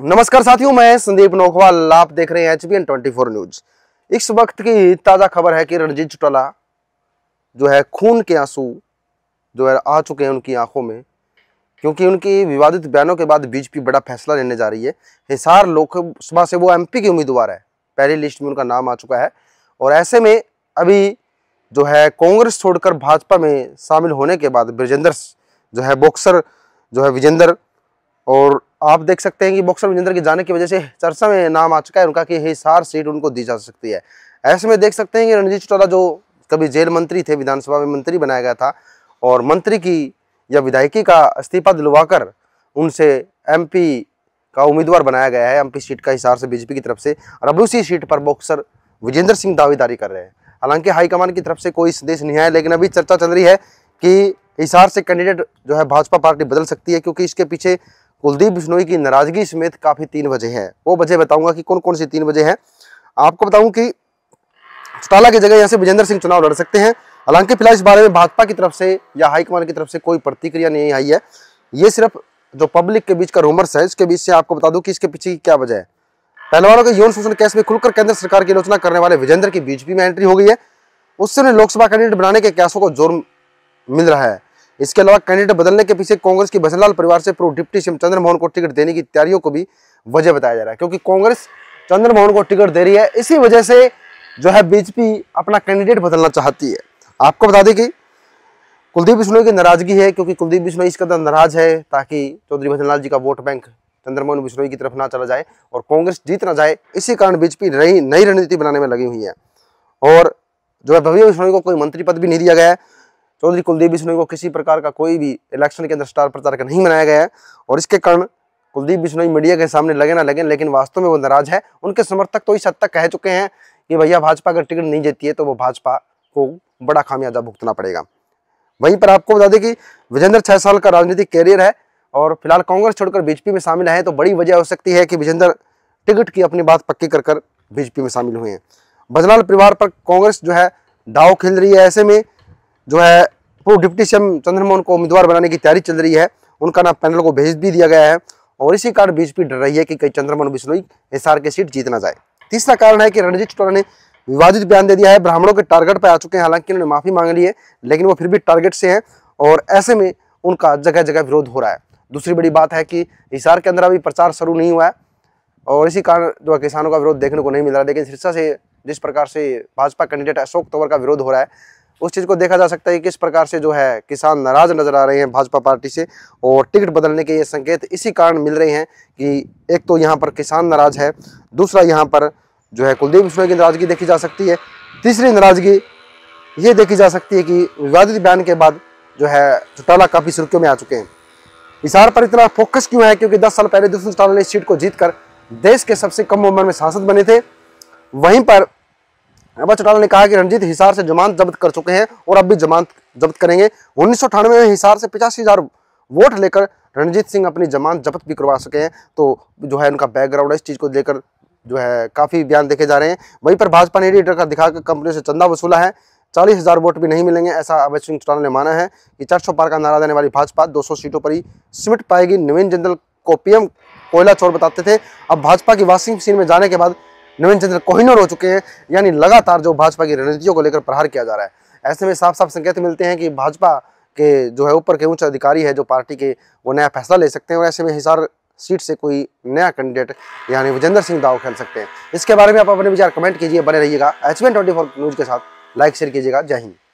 नमस्कार साथियों मैं संदीप नोखवाल आप देख रहे हैं H N twenty four news इस वक्त की ताज़ा खबर है कि रणजीत चौटाला जो है खून के आंसू जो है आ चुके हैं उनकी आंखों में क्योंकि उनकी विवादित बयानों के बाद बीजेपी बड़ा फैसला लेने जा रही है हिसार लोकसभा से वो एम के उम्मीदवार है पहली लिस्ट में उनका नाम आ चुका है और ऐसे में अभी जो है कांग्रेस छोड़कर भाजपा में शामिल होने के बाद ब्रजेंद्र जो है बॉक्सर जो है विजेंद्र और आप देख सकते हैं कि बॉक्सर विजेंद्र के जाने की वजह से चर्चा में नाम आ चुका है उनका कि हिसार सीट उनको दी जा सकती है ऐसे में देख सकते हैं कि रणजीत चौटाला जो कभी जेल मंत्री थे विधानसभा में मंत्री बनाया गया था और मंत्री की या विधायकी का इस्तीफा दिलवाकर उनसे एमपी का उम्मीदवार बनाया गया है एमपी सीट का हिसार से बीजेपी की तरफ से और अब उसी सीट पर बॉक्सर विजेंद्र सिंह दावेदारी कर रहे हैं हालांकि हाईकमान की तरफ से कोई संदेश नहीं आया लेकिन अभी चर्चा चल रही है कि हिसार से कैंडिडेट जो है भाजपा पार्टी बदल सकती है क्योंकि इसके पीछे कुलदीप बिश्नोई की नाराजगी समेत काफ़ी तीन वजह हैं वो वजह बताऊंगा कि कौन कौन सी तीन वजह हैं आपको बताऊं कि चौटाला की जगह यहाँ से विजेंद्र सिंह चुनाव लड़ सकते हैं हालांकि फिलहाल इस बारे में भाजपा की तरफ से या हाईकमान की तरफ से कोई प्रतिक्रिया नहीं आई है ये सिर्फ जो पब्लिक के बीच का रूमर्स है इसके बीच से आपको बता दू कि इसके पीछे क्या वजह है पहलवानों के यौन शोषण केस में खुलकर केंद्र सरकार की आलोचना करने वाले विजेंद्र की बीजेपी में एंट्री हो गई है उससे उन्हें लोकसभा कैंडिडेट बनाने के कैसों को जोर मिल रहा है इसके अलावा कैंडिडेट बदलने के पीछे कांग्रेस की भजनलाल परिवार से पूर्व डिप्टी सीएम चंद्रमोहन को टिकट देने की तैयारियों को भी वजह बताया जा रहा है क्योंकि कांग्रेस चंद्रमोहन को टिकट दे रही है इसी वजह से जो है बीजेपी अपना कैंडिडेट बदलना चाहती है आपको बता दें कि कुलदीप बिश्नोई की नाराजगी है क्योंकि कुलदीप बिश्नोई इस कदर नाराज है ताकि चौधरी भजनलाल जी का वोट बैंक चंद्रमोहन बिश्नोई की तरफ ना चला जाए और कांग्रेस जीत ना जाए इसी कारण बीजेपी नई नई रणनीति बनाने में लगी हुई है और जो है भव्य बिश्नोई को कोई मंत्री पद भी नहीं दिया गया है चौधरी कुलदीप बिश्नोई को किसी प्रकार का कोई भी इलेक्शन के अंदर स्टार प्रचारक नहीं बनाया गया है और इसके कारण कुलदीप बिश्नोई मीडिया के सामने लगे ना लगे लेकिन वास्तव में वो नाराज है उनके समर्थक तो इस हद तक कह चुके हैं कि भैया भाजपा अगर टिकट नहीं देती है तो वो भाजपा को बड़ा खामियाजा भुगतना पड़ेगा वहीं पर आपको बता दें कि विजेंद्र छः साल का राजनीतिक कैरियर है और फिलहाल कांग्रेस छोड़कर बीजेपी में शामिल है तो बड़ी वजह हो सकती है कि विजेंद्र टिकट की अपनी बात पक्की कर कर बीजेपी में शामिल हुए हैं भजलाल परिवार पर कांग्रेस जो है दाव खेल रही है ऐसे में जो है पूर्व तो डिप्टी सीएम चंद्रमोहन को उम्मीदवार बनाने की तैयारी चल रही है उनका नाम पैनल को भेज भी दिया गया है और इसी कारण बीजेपी डर रही है कि कहीं चंद्रमोहन बिश्नोई एसआर की सीट जीतना ना जाए तीसरा कारण है कि रणजीत चौटाला ने विवादित बयान दे दिया है ब्राह्मणों के टारगेट पर आ चुके हैं हालांकि उन्होंने माफी मांग ली है लेकिन वो फिर भी टारगेट से हैं और ऐसे में उनका जगह जगह विरोध हो रहा है दूसरी बड़ी बात है कि हिसार के अंदर अभी प्रचार शुरू नहीं हुआ है और इसी कारण जो किसानों का विरोध देखने को नहीं मिल रहा लेकिन सिरसा से जिस प्रकार से भाजपा कैंडिडेट अशोक तोवर का विरोध हो रहा है उस चीज़ को देखा जा सकता है किस प्रकार से जो है किसान नाराज नजर आ रहे हैं भाजपा पार्टी से और टिकट बदलने के ये संकेत इसी कारण मिल रहे हैं कि एक तो यहाँ पर किसान नाराज है दूसरा यहाँ पर जो है कुलदीप बिश्नोई की नाराजगी देखी जा सकती है तीसरी नाराजगी ये देखी जा सकती है कि विवादित बयान के बाद जो है चौटाला काफ़ी सुर्खियों में आ चुके हैं इशार पर इतना फोकस क्यों है क्योंकि 10 साल पहले दुष्यंत चौटाला ने इस सीट को जीतकर देश के सबसे कम उम्र में सांसद बने थे वहीं पर अभय चौटाला ने कहा कि रंजीत हिसार से जमानत जब्त कर चुके हैं और अब भी जमानत जब्त करेंगे उन्नीस में हिसार से पिचासी वोट लेकर रणजीत सिंह अपनी जमानत जब्त भी करवा सके हैं तो जो है उनका बैकग्राउंड इस चीज़ को लेकर जो है काफ़ी बयान देखे जा रहे हैं वहीं पर भाजपा ने लीडर का दिखाकर कंपनी से चंदा वसूला है चालीस हज़ार वोट भी नहीं मिलेंगे ऐसा अभय सिंह चौटाला ने माना है कि चार सौ पार का नारा देने वाली भाजपा 200 सीटों पर ही सिमट पाएगी नवीन जिंदल को पीएम कोयला चोर बताते थे अब भाजपा की वाशिंग मशीन में जाने के बाद नवीन चंद्र कोहिनूर हो चुके हैं यानी लगातार जो भाजपा की रणनीतियों को लेकर प्रहार किया जा रहा है ऐसे में साफ साफ संकेत मिलते हैं कि भाजपा के जो है ऊपर के उच्च अधिकारी है जो पार्टी के वो नया फैसला ले सकते हैं और ऐसे में हिसार सीट से कोई नया कैंडिडेट यानी विजेंद्र सिंह दाव खेल सकते हैं इसके बारे में आप अपने विचार कमेंट कीजिए बने रहिएगा एच ट्वेंटी न्यूज़ के साथ लाइक शेयर कीजिएगा जय हिंद